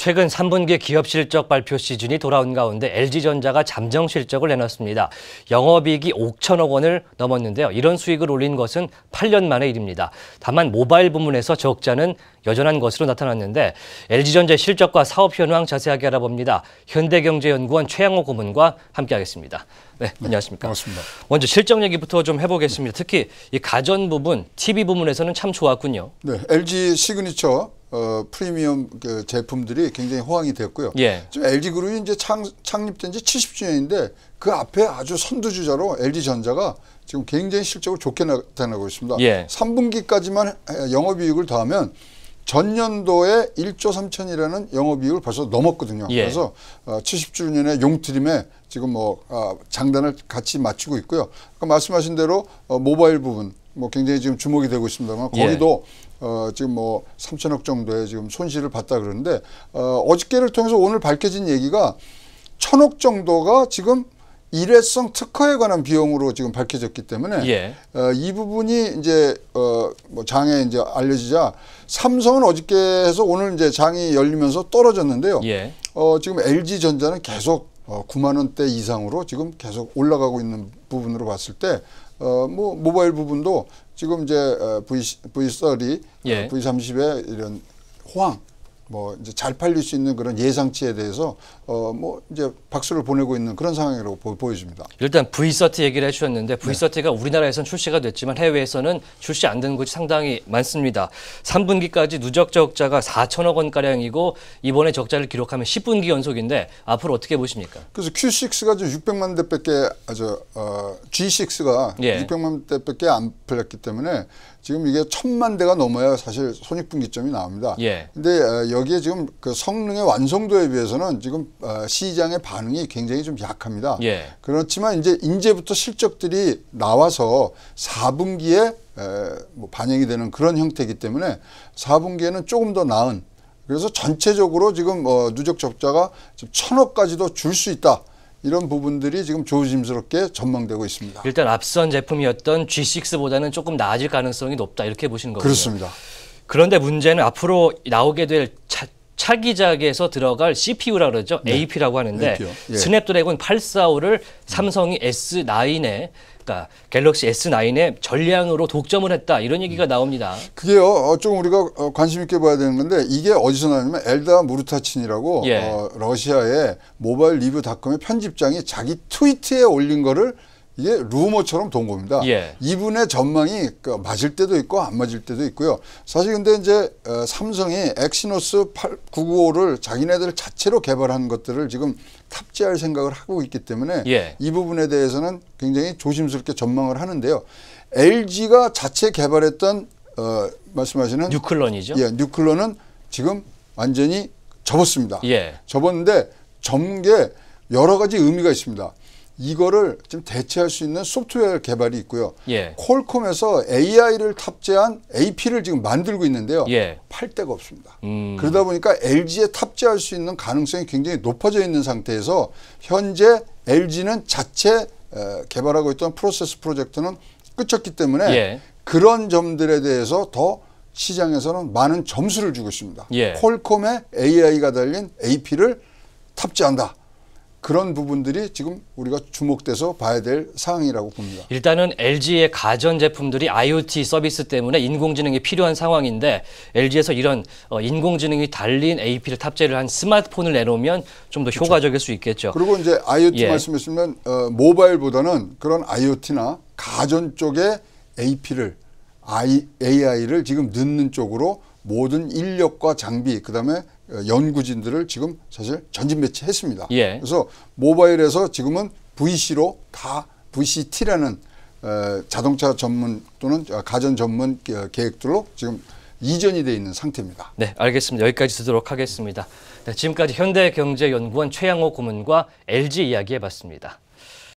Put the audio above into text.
최근 3분기 기업 실적 발표 시즌이 돌아온 가운데 LG전자가 잠정 실적을 내놨습니다. 영업이익이 5천억 원을 넘었는데요. 이런 수익을 올린 것은 8년 만의 일입니다. 다만 모바일 부문에서 적자는 여전한 것으로 나타났는데 LG전자 의 실적과 사업 현황 자세하게 알아봅니다. 현대경제연구원 최양호 고문과 함께하겠습니다. 네, 네, 안녕하십니까. 반갑습니다. 먼저 실적 얘기부터 좀 해보겠습니다. 특히 이 가전 부분, TV 부문에서는 참 좋았군요. 네, LG 시그니처 어, 프리미엄 그 제품들이 굉장히 호황이 됐고요. 예. 지금 LG 그룹이 이제 창, 창립된 지 70주년인데 그 앞에 아주 선두주자로 LG 전자가 지금 굉장히 실적으로 좋게 나타나고 있습니다. 예. 3분기까지만 영업이익을 더하면 전년도에 1조 3천이라는 영업이익을 벌써 넘었거든요. 예. 그래서 70주년의 어, 용트림에 지금 뭐 아, 장단을 같이 맞추고 있고요. 아까 말씀하신 대로 어, 모바일 부분 뭐 굉장히 지금 주목이 되고 있습니다만 거기도 예. 어, 지금 뭐 3천억 정도의 지금 손실을 봤다 그러는데 어, 어저께를 통해서 오늘 밝혀진 얘기가 천억 정도가 지금 일회성 특허에 관한 비용으로 지금 밝혀졌기 때문에 예. 어, 이 부분이 이제 어, 뭐 장에 이제 알려지자 삼성은 어저께 해서 오늘 이제 장이 열리면서 떨어졌는데요. 예. 어, 지금 LG 전자는 계속 어, 9만 원대 이상으로 지금 계속 올라가고 있는 부분으로 봤을 때 어, 뭐 모바일 부분도 지금 이제 어, V V30, 예. 어, V30의 이런 호황 뭐 이제 잘 팔릴 수 있는 그런 예상치에 대해서 어 뭐 이제 박수를 보내고 있는 그런 상황이라고 보, 여집니다 일단 V서티 얘기를 해주셨는데 V서티가 네. 우리나라에선 출시가 됐지만 해외에서는 출시 안된 곳이 상당히 많습니다. 3분기까지 누적 적자가 4천억 원 가량이고 이번에 적자를 기록하면 10분기 연속인데 앞으로 어떻게 보십니까? 그래서 Q6가 지금 600만 대밖에 아주 어, G6가 예. 600만 대밖에 안 팔렸기 때문에 지금 이게 천만 대가 넘어야 사실 손익분기점이 나옵니다. 예. 근데 어, 여기에 지금 그 성능의 완성도에 비해서는 지금 어, 시장의 반응이 굉장히 좀 약합니다. 예. 그렇지만 이제 인제부터 실적들이 나와서 4분기에 뭐 반영이 되는 그런 형태이기 때문에 4분기에는 조금 더 나은 그래서 전체적으로 지금 어, 누적 적자가 지금 천억까지도 줄 수 있다. 이런 부분들이 지금 조심스럽게 전망되고 있습니다. 일단 앞선 제품이었던 G6보다는 조금 나아질 가능성이 높다 이렇게 보시는 거죠. 그렇습니다. 그런데 문제는 앞으로 나오게 될 차, 차기작에서 들어갈 CPU라 고 그러죠. 네. AP라고 하는데 a 예. 스냅드래곤 845를 삼성이 S9에 그러니까 갤럭시 S9의 전량으로 독점을 했다 이런 얘기가 음. 나옵니다. 그게요. 어, 좀 우리가 어, 관심 있게 봐야 되는 건데 이게 어디서 나냐면 엘다 무르타친이라고 예. 어, 러시아의 모바일 리뷰닷컴의 편집장이 자기 트위트에 올린 거를 이게 루머처럼 동겁니다. 예. 이분의 전망이 그 맞을 때도 있고 안 맞을 때도 있고요. 사실 근데 이제 어, 삼성이 엑시노스 995를 자기네들 자체로 개발한 것들을 지금 탑재할 생각을 하고 있기 때문에 예. 이 부분에 대해서는 굉장히 조심스럽게 전망을 하는데요. LG가 자체 개발했던 어, 말씀하시는 뉴클론이죠. 예, 뉴클론은 지금 완전히 접었습니다. 예. 접었는데 접은 게 여러 가지 의미가 있습니다. 이거를 지금 대체할 수 있는 소프트웨어 개발이 있고요. 예. 콜콤에서 AI를 탑재한 AP를 지금 만들고 있는데요. 예. 팔 데가 없습니다. 음. 그러다 보니까 LG에 탑재할 수 있는 가능성이 굉장히 높아져 있는 상태에서 현재 LG는 자체 개발하고 있던 프로세스 프로젝트는 끝이었기 때문에 예. 그런 점들에 대해서 더 시장에서는 많은 점수를 주고 있습니다. 콜콤의 예. AI가 달린 AP를 탑재한다. 그런 부분들이 지금 우리가 주목돼서 봐야 될 사항이라고 봅니다. 일단은 LG의 가전 제품들이 IoT 서비스 때문에 인공지능이 필요한 상황인데 LG에서 이런 어, 인공지능이 달린 AP를 탑재를 한 스마트폰을 내놓으면 좀더 그렇죠. 효과적일 그렇죠. 수 있겠죠. 그리고 이제 IoT 예. 말씀했으면 어, 모바일보다는 그런 IoT나 가전 쪽에 AP를 AI, AI를 지금 넣는 쪽으로 모든 인력과 장비 그다음에 어, 연구진들을 지금 사실 전진 배치했습니다. 예. 그래서 모바일에서 지금은 VC로 다 VCT라는 어, 자동차 전문 또는 어, 가전 전문 계획들로 지금 이전이 돼 있는 상태입니다. 네, 알겠습니다. 여기까지 듣도록 하겠습니다. 네, 지금까지 현대경제연구원 최양호 고문과 LG 이야기해봤습니다.